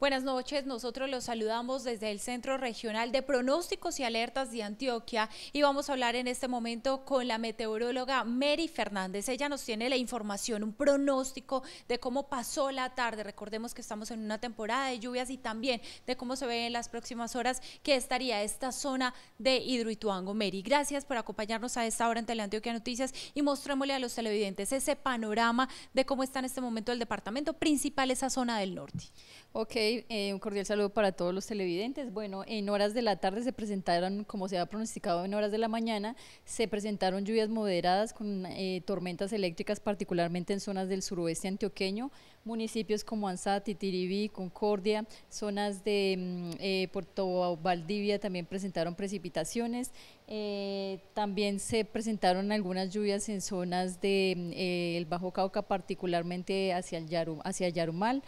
Buenas noches, nosotros los saludamos desde el Centro Regional de Pronósticos y Alertas de Antioquia y vamos a hablar en este momento con la meteoróloga Mary Fernández. Ella nos tiene la información, un pronóstico de cómo pasó la tarde. Recordemos que estamos en una temporada de lluvias y también de cómo se ve en las próximas horas que estaría esta zona de Hidroituango. Mary, gracias por acompañarnos a esta hora en Teleantioquia Noticias y mostrémosle a los televidentes ese panorama de cómo está en este momento el departamento, principal esa zona del norte. Ok, eh, un cordial saludo para todos los televidentes. Bueno, en horas de la tarde se presentaron, como se ha pronosticado en horas de la mañana, se presentaron lluvias moderadas con eh, tormentas eléctricas, particularmente en zonas del suroeste antioqueño, municipios como Anzati, Tiribí, Concordia, zonas de mm, eh, Puerto Valdivia también presentaron precipitaciones, eh, también se presentaron algunas lluvias en zonas del de, mm, eh, el Bajo Cauca, particularmente hacia, el Yarumal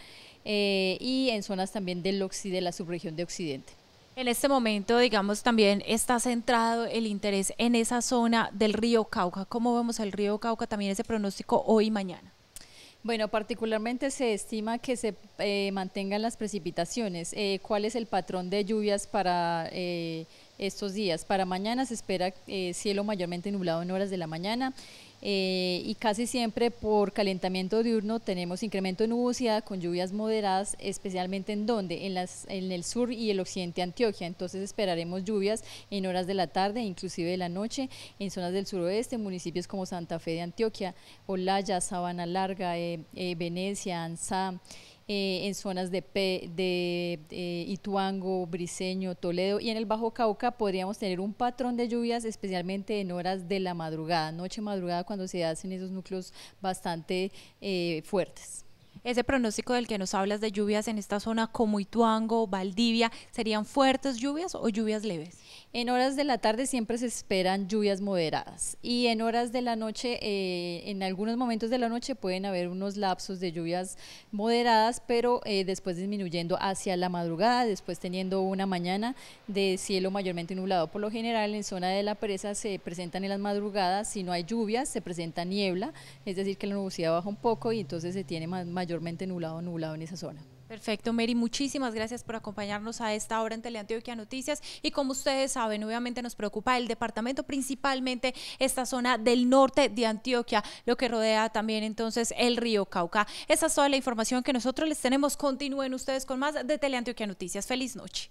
y en zonas también del de la subregión de Occidente. En este momento, digamos, también está centrado el interés en esa zona del río Cauca. ¿Cómo vemos el río Cauca? También ese pronóstico hoy y mañana. Bueno, particularmente se estima que se eh, mantengan las precipitaciones. Eh, ¿Cuál es el patrón de lluvias para eh, estos días. Para mañana se espera eh, cielo mayormente nublado en horas de la mañana. Eh, y casi siempre por calentamiento diurno tenemos incremento de nubosidad con lluvias moderadas, especialmente en donde, en, las, en el sur y el occidente de Antioquia. Entonces esperaremos lluvias en horas de la tarde, inclusive de la noche, en zonas del suroeste, municipios como Santa Fe de Antioquia, Olaya, Sabana Larga, eh, Venecia, Anza. Eh, en zonas de, de eh, Ituango, Briseño, Toledo y en el Bajo Cauca podríamos tener un patrón de lluvias especialmente en horas de la madrugada, noche madrugada cuando se hacen esos núcleos bastante eh, fuertes. Ese pronóstico del que nos hablas de lluvias en esta zona como Ituango, Valdivia, ¿serían fuertes lluvias o lluvias leves? En horas de la tarde siempre se esperan lluvias moderadas y en horas de la noche, eh, en algunos momentos de la noche pueden haber unos lapsos de lluvias moderadas, pero eh, después disminuyendo hacia la madrugada, después teniendo una mañana de cielo mayormente nublado. Por lo general en zona de la presa se presentan en las madrugadas, si no hay lluvias se presenta niebla, es decir que la nubosidad baja un poco y entonces se tiene mayormente nublado nublado en esa zona. Perfecto, Mary, muchísimas gracias por acompañarnos a esta hora en Teleantioquia Noticias. Y como ustedes saben, obviamente nos preocupa el departamento, principalmente esta zona del norte de Antioquia, lo que rodea también entonces el río Cauca. Esa es toda la información que nosotros les tenemos. Continúen ustedes con más de Teleantioquia Noticias. Feliz noche.